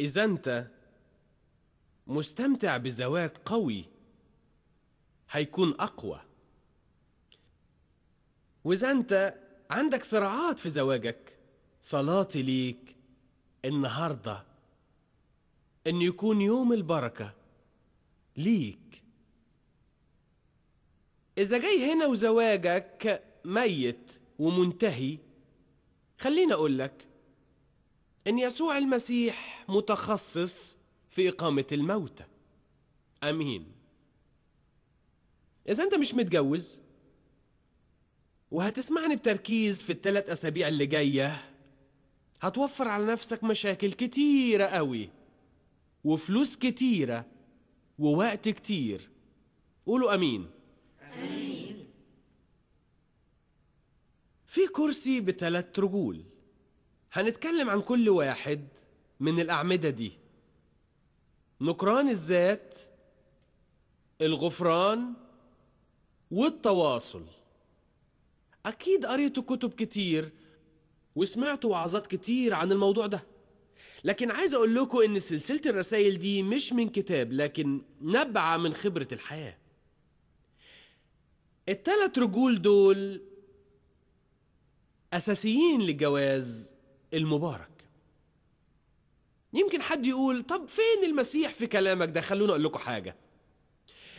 إذا أنت مستمتع بزواج قوي هيكون أقوى وإذا أنت عندك صراعات في زواجك صلاتي ليك النهارده إن يكون يوم البركة ليك إذا جاي هنا وزواجك ميت ومنتهي خليني أقولك ان يسوع المسيح متخصص في اقامه الموتى امين اذا انت مش متجوز وهتسمعني بتركيز في الثلاث اسابيع اللي جايه هتوفر على نفسك مشاكل كتيره قوي وفلوس كتيره ووقت كتير قولوا امين امين في كرسي بثلاث رجول هنتكلم عن كل واحد من الأعمدة دي نكران الذات الغفران والتواصل أكيد قريتوا كتب كتير وسمعتوا وعظات كتير عن الموضوع ده لكن عايز أقول لكم إن سلسلة الرسائل دي مش من كتاب لكن نبعة من خبرة الحياة التلات رجول دول أساسيين للجواز المبارك يمكن حد يقول طب فين المسيح في كلامك ده خلوني اقول لكم حاجه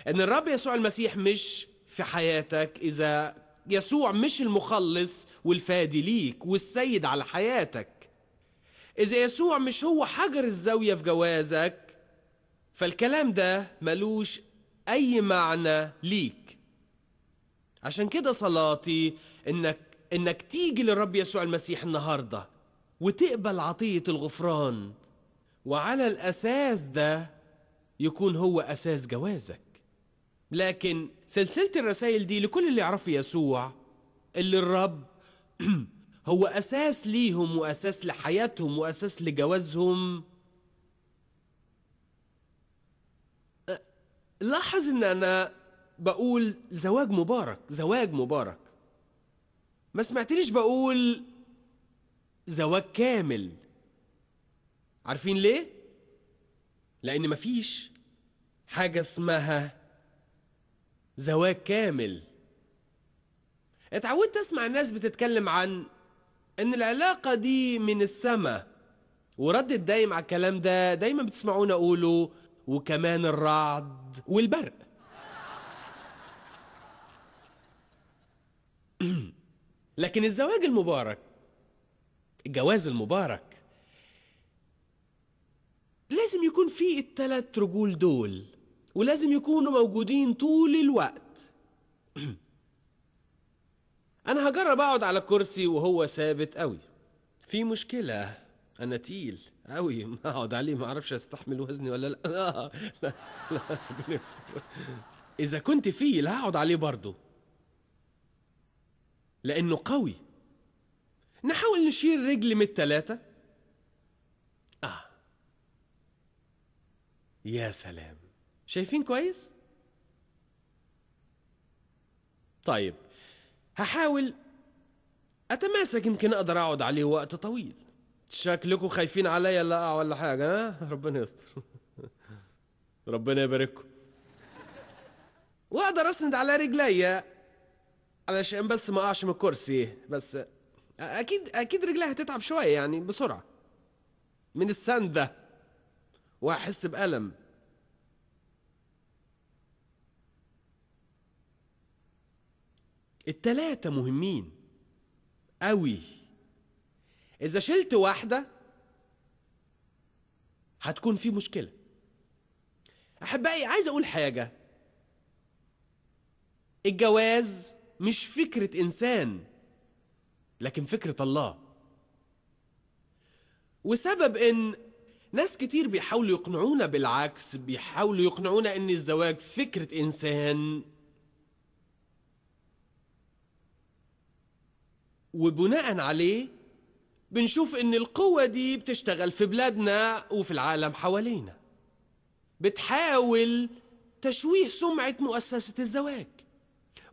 ان الرب يسوع المسيح مش في حياتك اذا يسوع مش المخلص والفادي ليك والسيد على حياتك اذا يسوع مش هو حجر الزاويه في جوازك فالكلام ده ملوش اي معنى ليك عشان كده صلاتي انك انك تيجي للرب يسوع المسيح النهارده وتقبل عطية الغفران وعلى الأساس ده يكون هو أساس جوازك لكن سلسلة الرسائل دي لكل اللي يعرف يسوع اللي الرب هو أساس ليهم وأساس لحياتهم وأساس لجوازهم لاحظ ان انا بقول زواج مبارك زواج مبارك ما سمعتنيش بقول زواج كامل عارفين ليه؟ لأن مفيش حاجة اسمها زواج كامل اتعودت اسمع ناس بتتكلم عن ان العلاقة دي من السما ورد الدايم على الكلام ده دايما بتسمعونا اقوله وكمان الرعد والبرق لكن الزواج المبارك الجواز المبارك لازم يكون في التلات رجول دول ولازم يكونوا موجودين طول الوقت انا هجرب اقعد على الكرسي وهو ثابت قوي في مشكله انا تقيل قوي ما اقعد عليه ما اعرفش استحمل وزني ولا لا لا لا, لا. اذا كنت فيل هقعد عليه برضه لانه قوي نحاول نشيل رجل من التلاتة آه يا سلام شايفين كويس؟ طيب هحاول أتماسك يمكن أقدر أقعد عليه وقت طويل شكلكم خايفين عليا لا ولا حاجة ها ربنا يستر ربنا يبارككم واقدر اسند على رجليا علشان بس ما اقعش من الكرسي بس اكيد اكيد رجلها هتتعب شويه يعني بسرعه من السند ده وهحس بألم التلاتة مهمين قوي إذا شلت واحدة هتكون في مشكلة أحبائي عايز أقول حاجة الجواز مش فكرة إنسان لكن فكرة الله وسبب إن ناس كتير بيحاولوا يقنعونا بالعكس بيحاولوا يقنعونا إن الزواج فكرة إنسان وبناء عليه بنشوف إن القوة دي بتشتغل في بلادنا وفي العالم حوالينا بتحاول تشويه سمعة مؤسسة الزواج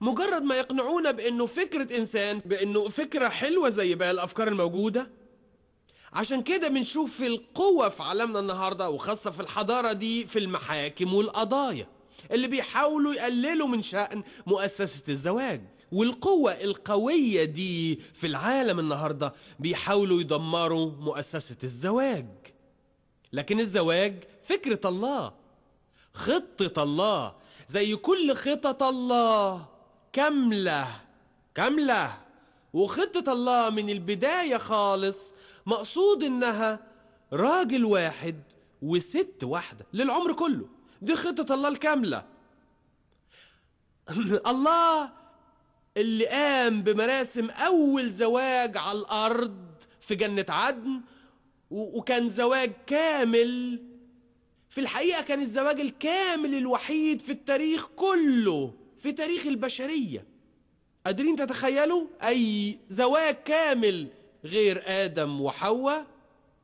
مجرد ما يقنعونا بانه فكره انسان بانه فكره حلوه زي بقى الافكار الموجوده عشان كده بنشوف القوه في عالمنا النهارده وخاصه في الحضاره دي في المحاكم والقضايا اللي بيحاولوا يقللوا من شأن مؤسسة الزواج والقوة القوية دي في العالم النهاردة بيحاولوا يدمروا مؤسسة الزواج لكن الزواج فكرة الله خطة الله زي كل خطط الله كاملة كاملة وخطة الله من البداية خالص مقصود إنها راجل واحد وست واحدة للعمر كله دي خطة الله الكاملة الله اللي قام بمراسم أول زواج على الأرض في جنة عدن وكان زواج كامل في الحقيقة كان الزواج الكامل الوحيد في التاريخ كله في تاريخ البشرية قادرين تتخيلوا أي زواج كامل غير آدم وحواء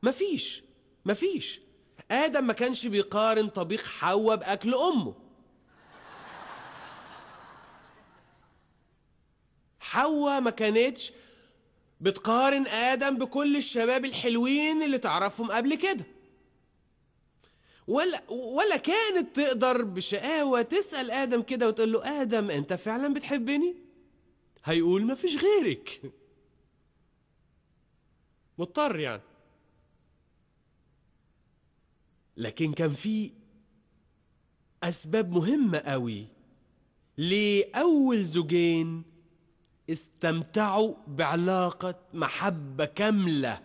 مفيش مفيش آدم ما كانش بيقارن طبيخ حواء بأكل أمه حواء ما كانتش بتقارن آدم بكل الشباب الحلوين اللي تعرفهم قبل كده ولا ولا كانت تقدر بشقاوة تسأل آدم كده وتقول له آدم أنت فعلا بتحبني؟ هيقول ما فيش غيرك مضطر يعني لكن كان في أسباب مهمة قوي ليه أول زوجين استمتعوا بعلاقة محبة كاملة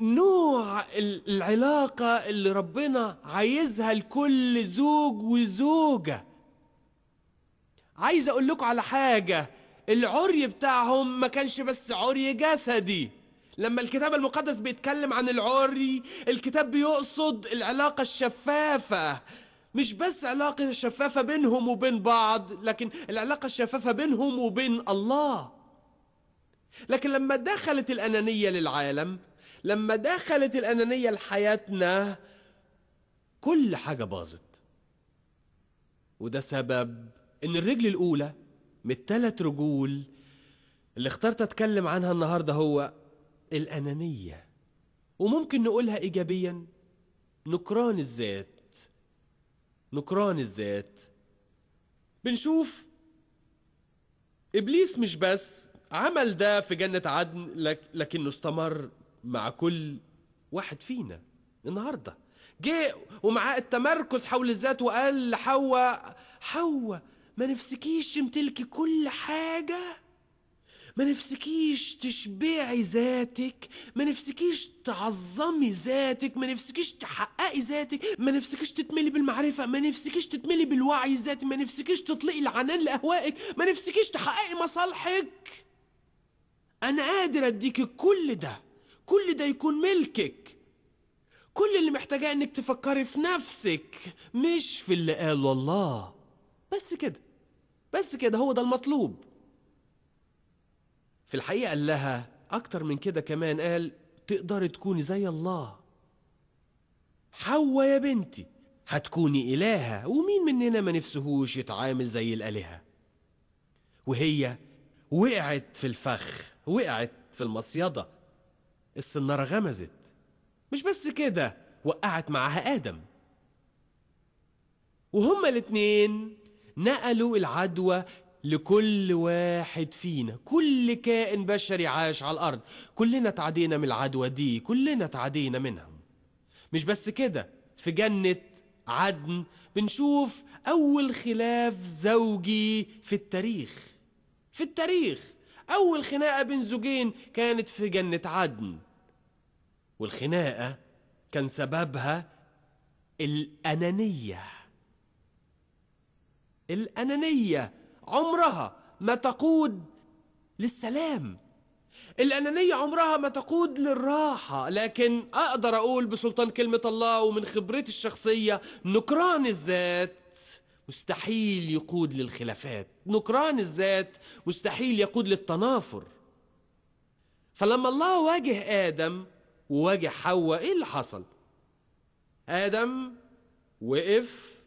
نوع العلاقة اللي ربنا عايزها لكل زوج وزوجة عايز أقول لكم على حاجة العري بتاعهم ما كانش بس عري جسدي لما الكتاب المقدس بيتكلم عن العري الكتاب بيقصد العلاقة الشفافة مش بس علاقة شفافة بينهم وبين بعض لكن العلاقة الشفافة بينهم وبين الله لكن لما دخلت الأنانية للعالم لما دخلت الأنانية لحياتنا كل حاجة باظت وده سبب إن الرجل الأولى من التلات رجول اللي اخترت أتكلم عنها النهاردة هو الأنانية وممكن نقولها إيجابيا نكران الذات نكران الذات بنشوف إبليس مش بس عمل ده في جنة عدن لك لكنه استمر مع كل واحد فينا النهارده جه ومعاه التمركز حول الذات وقال لحواء حواء ما نفسكيش تمتلكي كل حاجه ما نفسكيش تشبعي ذاتك ما نفسكيش تعظمي ذاتك ما نفسكيش تحققي ذاتك ما نفسكيش تتملي بالمعرفه ما نفسكيش تتملي بالوعي الذاتي ما نفسكيش تطلقي العنان لاهوائك ما نفسكيش تحققي مصالحك انا قادر اديكي كل ده كل ده يكون ملكك كل اللي محتاجاه انك تفكري في نفسك مش في اللي قاله الله بس كده بس كده هو ده المطلوب في الحقيقة قال لها أكتر من كده كمان قال تقدري تكوني زي الله حوا يا بنتي هتكوني إلهة ومين مننا ما نفسهوش يتعامل زي الآلهة وهي وقعت في الفخ وقعت في المصيدة السنارة غمزت مش بس كده وقعت معاها آدم وهما الاتنين نقلوا العدوى لكل واحد فينا كل كائن بشري عاش على الأرض كلنا تعدينا من العدوى دي كلنا تعدينا منها مش بس كده في جنة عدن بنشوف أول خلاف زوجي في التاريخ في التاريخ أول خناقة بين زوجين كانت في جنة عدن والخناقة كان سببها الأنانية الأنانية عمرها ما تقود للسلام الأنانية عمرها ما تقود للراحة لكن أقدر أقول بسلطان كلمة الله ومن خبرتي الشخصية نكران الذات مستحيل يقود للخلافات نكران الذات مستحيل يقود للتنافر فلما الله واجه آدم وواجه حواء ايه اللي حصل ادم وقف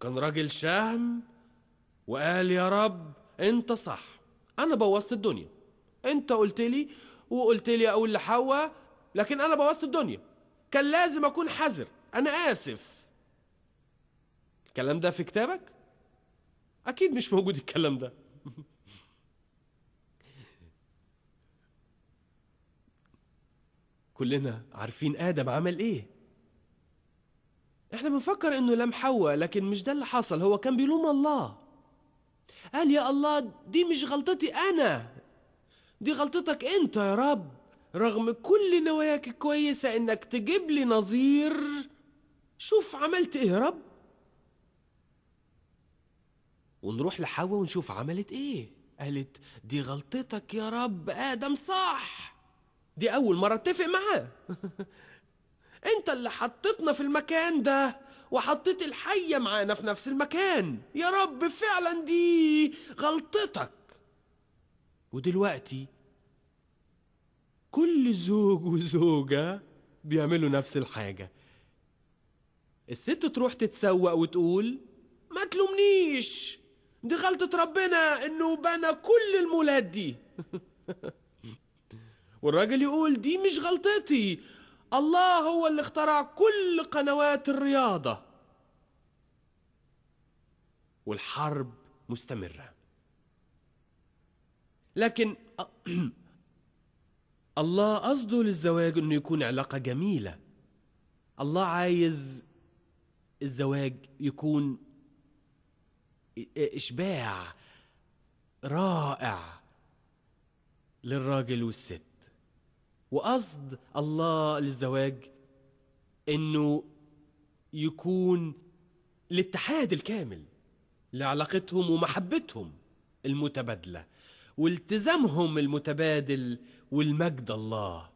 كان راجل شهم وقال يا رب انت صح انا بوظت الدنيا انت قلت لي وقلت لي اقول لحواء لكن انا بوظت الدنيا كان لازم اكون حذر انا اسف الكلام ده في كتابك اكيد مش موجود الكلام ده كلنا عارفين آدم عمل إيه إحنا بنفكر إنه لم حواء لكن مش ده اللي حصل هو كان بيلوم الله قال يا الله دي مش غلطتي أنا دي غلطتك أنت يا رب رغم كل نواياك الكويسة إنك تجيب لي نظير شوف عملت إيه يا رب ونروح لحواء ونشوف عملت إيه قالت دي غلطتك يا رب آدم صح دي أول مرة أتفق معاه أنت اللي حطيتنا في المكان ده وحطيت الحية معانا في نفس المكان يا رب فعلا دي غلطتك ودلوقتي كل زوج وزوجة بيعملوا نفس الحاجة الست تروح تتسوق وتقول ما تلومنيش دي غلطة ربنا انه بنى كل المولات دي والراجل يقول دي مش غلطتي الله هو اللي اخترع كل قنوات الرياضة والحرب مستمرة لكن الله قصده للزواج انه يكون علاقة جميلة الله عايز الزواج يكون اشباع رائع للراجل والست وقصد الله للزواج انه يكون الاتحاد الكامل لعلاقتهم ومحبتهم المتبادله والتزامهم المتبادل والمجد الله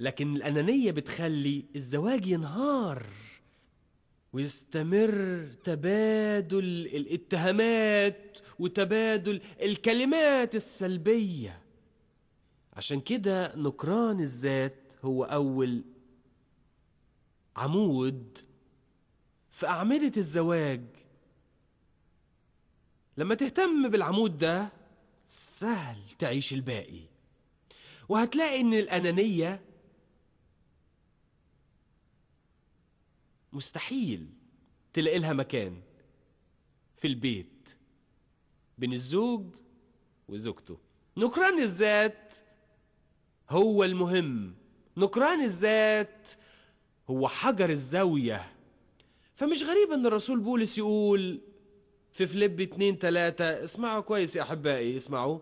لكن الانانيه بتخلي الزواج ينهار ويستمر تبادل الاتهامات وتبادل الكلمات السلبيه عشان كده نكران الذات هو أول عمود في أعمدة الزواج لما تهتم بالعمود ده سهل تعيش الباقي وهتلاقي إن الأنانية مستحيل تلاقي لها مكان في البيت بين الزوج وزوجته نكران الذات هو المهم نكران الذات هو حجر الزاوية فمش غريب ان الرسول بولس يقول في فليب 2 3 اسمعوا كويس يا احبائي اسمعوا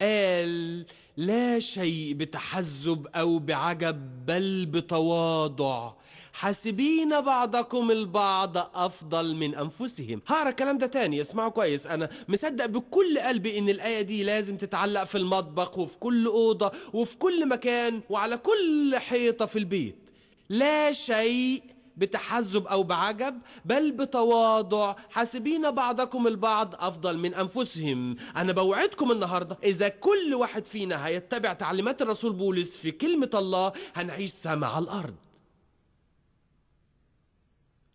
قال لا شيء بتحزب او بعجب بل بتواضع حاسبين بعضكم البعض أفضل من أنفسهم هقرا الكلام ده تاني اسمعوا كويس أنا مصدق بكل قلبي إن الآية دي لازم تتعلق في المطبخ وفي كل أوضة وفي كل مكان وعلى كل حيطة في البيت لا شيء بتحزب أو بعجب بل بتواضع حاسبين بعضكم البعض أفضل من أنفسهم أنا بوعدكم النهاردة إذا كل واحد فينا هيتبع تعليمات الرسول بولس في كلمة الله هنعيش سما على الأرض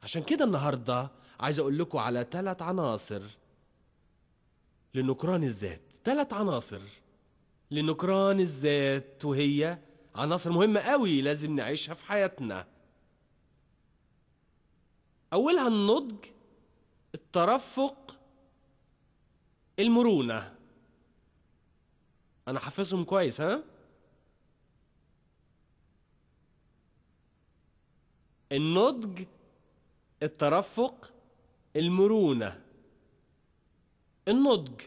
عشان كده النهاردة عايز أقول لكم على ثلاث عناصر لنكران الذات ثلاث عناصر لنكران الذات وهي عناصر مهمة قوي لازم نعيشها في حياتنا أولها النضج الترفق المرونة أنا حافظهم كويس ها النضج الترفق المرونة النضج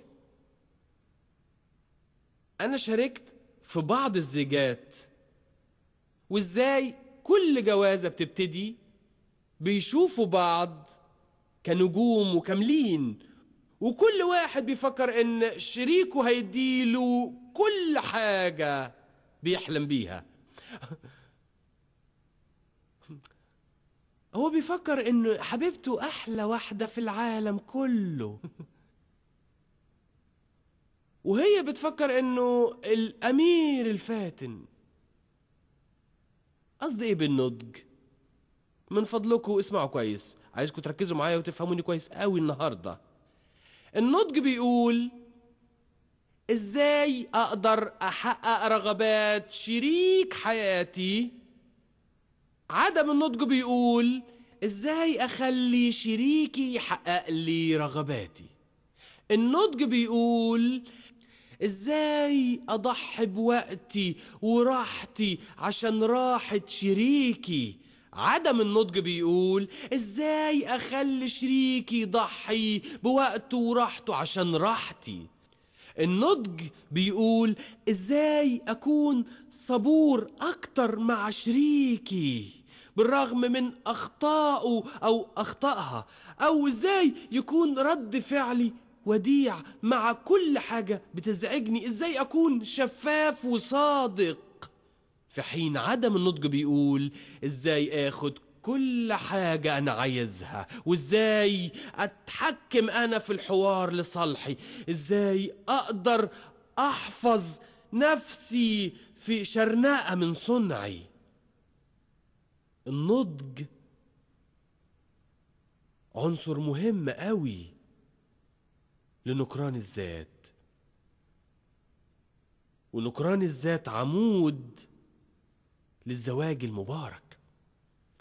أنا شاركت في بعض الزيجات وإزاي كل جوازة بتبتدي بيشوفوا بعض كنجوم وكاملين وكل واحد بيفكر إن شريكه هيديله كل حاجة بيحلم بيها هو بيفكر انه حبيبته احلى واحدة في العالم كله وهي بتفكر انه الامير الفاتن قصدي ايه بالنضج من فضلكم اسمعوا كويس عايزكم تركزوا معايا وتفهموني كويس قوي النهارده النضج بيقول ازاي اقدر احقق رغبات شريك حياتي عدم النضج بيقول ازاي اخلي شريكي يحقق لي رغباتي النضج بيقول ازاي اضحي بوقتي وراحتي عشان راحة شريكي عدم النضج بيقول ازاي اخلي شريكي يضحي بوقته وراحته عشان راحتي النضج بيقول ازاي اكون صبور اكتر مع شريكي بالرغم من اخطائه او اخطائها او ازاي يكون رد فعلي وديع مع كل حاجه بتزعجني ازاي اكون شفاف وصادق في حين عدم النضج بيقول ازاي اخد كل حاجة أنا عايزها وإزاي أتحكم أنا في الحوار لصالحي إزاي أقدر أحفظ نفسي في شرنقة من صنعي النضج عنصر مهم قوي لنكران الذات ونكران الذات عمود للزواج المبارك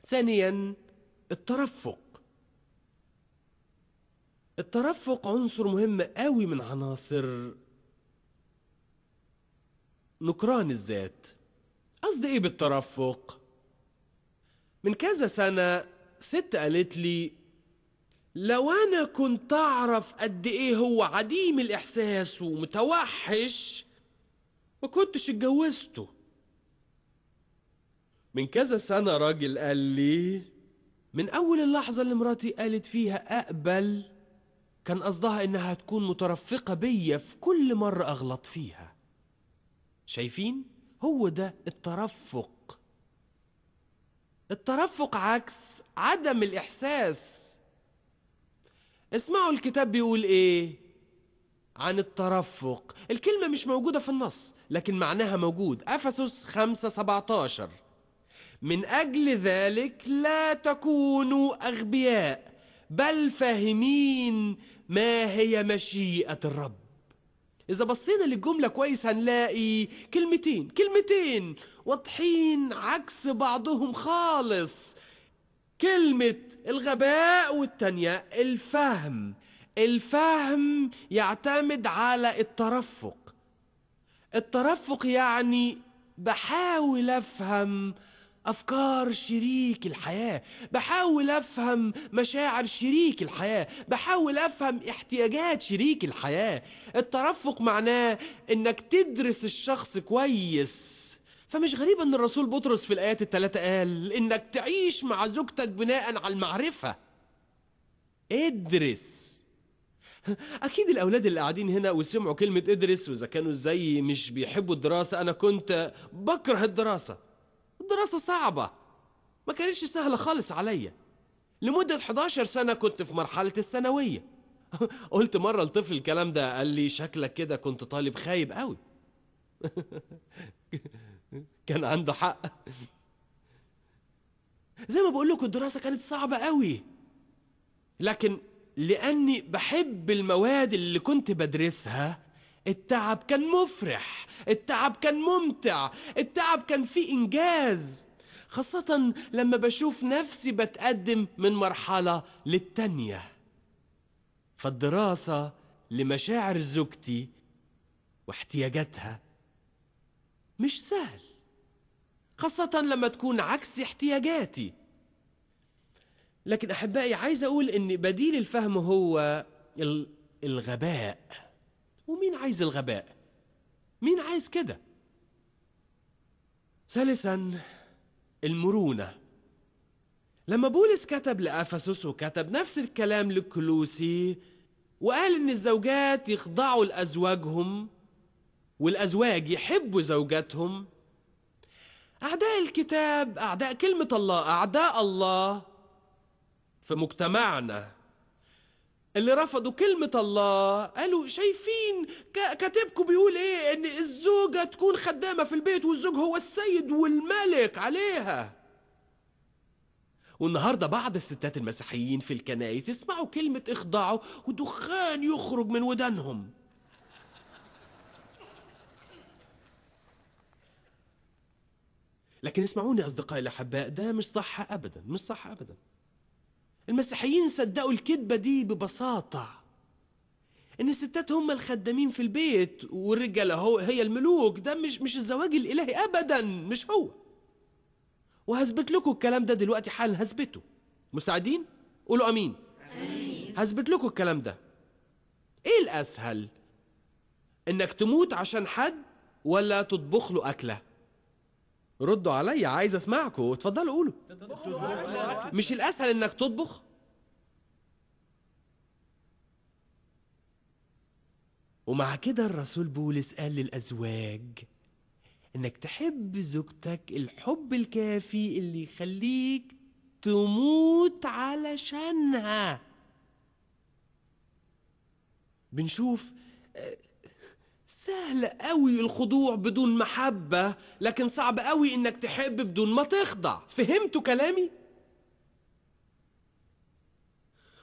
ثانيا الترفق الترفق عنصر مهم قوي من عناصر نكران الذات قصدي ايه بالترفق من كذا سنة ست قالت لي لو انا كنت اعرف قد ايه هو عديم الاحساس ومتوحش ما كنتش اتجوزته من كذا سنة راجل قال لي من أول اللحظة اللي مراتي قالت فيها أقبل كان قصدها إنها تكون مترفقة بيا في كل مرة أغلط فيها شايفين؟ هو ده الترفق الترفق عكس عدم الإحساس اسمعوا الكتاب بيقول إيه عن الترفق الكلمة مش موجودة في النص لكن معناها موجود أفسس 5 17 من أجل ذلك لا تكونوا أغبياء بل فاهمين ما هي مشيئة الرب إذا بصينا للجملة كويس هنلاقي كلمتين كلمتين واضحين عكس بعضهم خالص كلمة الغباء والتانية الفهم الفهم يعتمد على الترفق الترفق يعني بحاول أفهم أفكار شريك الحياة بحاول أفهم مشاعر شريك الحياة بحاول أفهم احتياجات شريك الحياة الترفق معناه إنك تدرس الشخص كويس فمش غريب أن الرسول بطرس في الآيات الثلاثة قال إنك تعيش مع زوجتك بناء على المعرفة ادرس أكيد الأولاد اللي قاعدين هنا وسمعوا كلمة ادرس وإذا كانوا زيي مش بيحبوا الدراسة أنا كنت بكره الدراسة دراسة صعبة ما كانتش سهلة خالص عليا لمدة 11 سنة كنت في مرحلة الثانوية قلت مرة لطفل الكلام ده قال لي شكلك كده كنت طالب خايب قوي كان عنده حق زي ما بقول لكم الدراسة كانت صعبة قوي لكن لأني بحب المواد اللي كنت بدرسها التعب كان مفرح التعب كان ممتع التعب كان فيه إنجاز خاصة لما بشوف نفسي بتقدم من مرحلة للتانية فالدراسة لمشاعر زوجتي واحتياجاتها مش سهل خاصة لما تكون عكس احتياجاتي لكن أحبائي عايز أقول إن بديل الفهم هو الغباء ومين عايز الغباء مين عايز كده ثالثا المرونه لما بولس كتب لافسس وكتب نفس الكلام لكلوسي وقال ان الزوجات يخضعوا لازواجهم والازواج يحبوا زوجاتهم اعداء الكتاب اعداء كلمه الله اعداء الله في مجتمعنا اللي رفضوا كلمة الله قالوا شايفين كاتبكم بيقول ايه ان الزوجة تكون خدامة في البيت والزوج هو السيد والملك عليها والنهاردة بعض الستات المسيحيين في الكنائس يسمعوا كلمة اخضعوا ودخان يخرج من ودانهم لكن اسمعوني أصدقائي الأحباء ده مش صح أبدا مش صح أبدا المسيحيين صدقوا الكذبة دي ببساطة إن الستات هم الخدامين في البيت والرجالة هو هي الملوك ده مش مش الزواج الإلهي أبدا مش هو وهثبت لكم الكلام ده دلوقتي حالا هثبته مستعدين؟ قولوا أمين أمين هثبت لكم الكلام ده إيه الأسهل؟ إنك تموت عشان حد ولا تطبخ له أكله؟ ردوا عليا عايز اسمعكم اتفضلوا قولوا مش الاسهل انك تطبخ ومع كده الرسول بولس قال للازواج انك تحب زوجتك الحب الكافي اللي يخليك تموت علشانها بنشوف آه، سهل قوي الخضوع بدون محبة لكن صعب قوي انك تحب بدون ما تخضع فهمتوا كلامي؟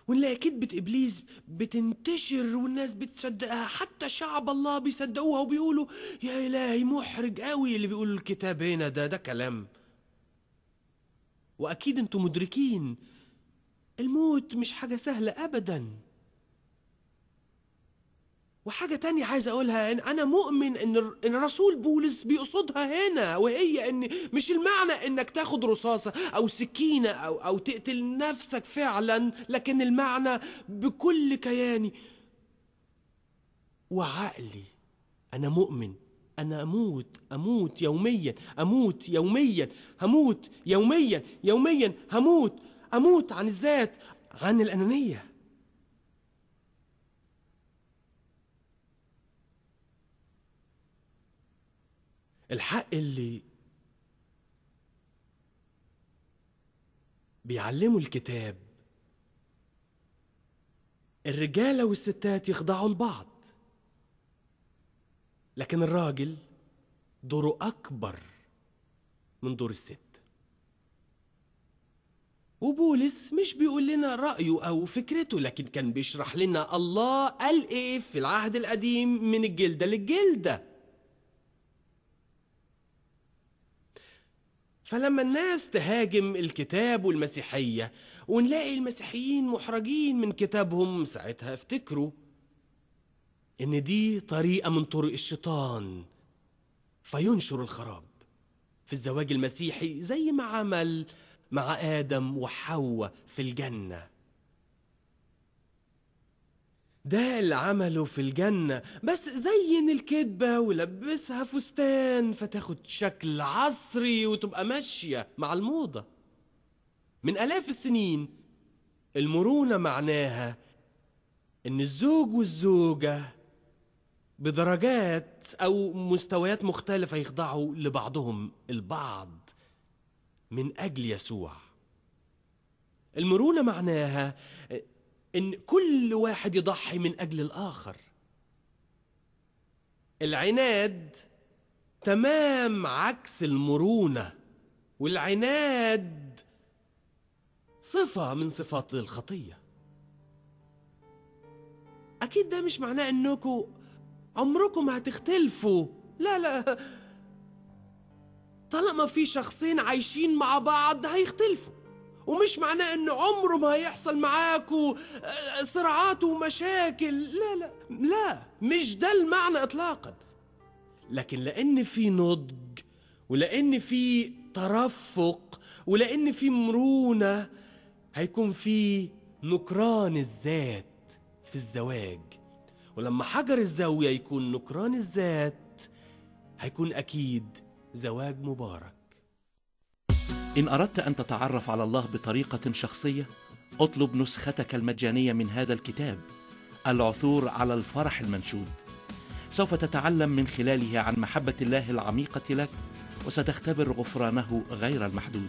ونلاقي كذبة إبليس بتنتشر والناس بتصدقها حتى شعب الله بيصدقوها وبيقولوا يا إلهي محرج قوي اللي بيقولوا الكتاب هنا ده ده كلام وأكيد أنتم مدركين الموت مش حاجة سهلة أبداً وحاجة تانية عايز أقولها إن أنا مؤمن إن إن رسول بولس بيقصدها هنا وهي إن مش المعنى إنك تاخد رصاصة أو سكينة أو أو تقتل نفسك فعلا لكن المعنى بكل كياني وعقلي أنا مؤمن أنا أموت أموت يوميا أموت يوميا هموت يوميا يوميا هموت أموت عن الذات عن الأنانية الحق اللي بيعلموا الكتاب الرجاله والستات يخضعوا لبعض لكن الراجل دوره اكبر من دور الست وبولس مش بيقول لنا رأيه أو فكرته لكن كان بيشرح لنا الله قال إيه في العهد القديم من الجلدة للجلدة فلما الناس تهاجم الكتاب والمسيحية ونلاقي المسيحيين محرجين من كتابهم ساعتها افتكروا إن دي طريقة من طرق الشيطان فينشر الخراب في الزواج المسيحي زي ما عمل مع آدم وحواء في الجنة ده اللي عمله في الجنة بس زين الكدبة ولبسها فستان فتاخد شكل عصري وتبقى ماشية مع الموضة من آلاف السنين المرونة معناها إن الزوج والزوجة بدرجات أو مستويات مختلفة يخضعوا لبعضهم البعض من أجل يسوع المرونة معناها ان كل واحد يضحي من اجل الاخر العناد تمام عكس المرونه والعناد صفه من صفات الخطيه اكيد ده مش معناه انكم عمركم هتختلفوا لا لا طالما في شخصين عايشين مع بعض هيختلفوا ومش معناه ان عمره ما هيحصل معاكوا آه، صراعات ومشاكل لا لا لا مش ده المعنى اطلاقا لكن لان في نضج ولان في ترفق ولان في مرونه هيكون في نكران الذات في الزواج ولما حجر الزاويه يكون نكران الذات هيكون اكيد زواج مبارك إن أردت أن تتعرف على الله بطريقة شخصية اطلب نسختك المجانية من هذا الكتاب العثور على الفرح المنشود سوف تتعلم من خلاله عن محبة الله العميقة لك وستختبر غفرانه غير المحدود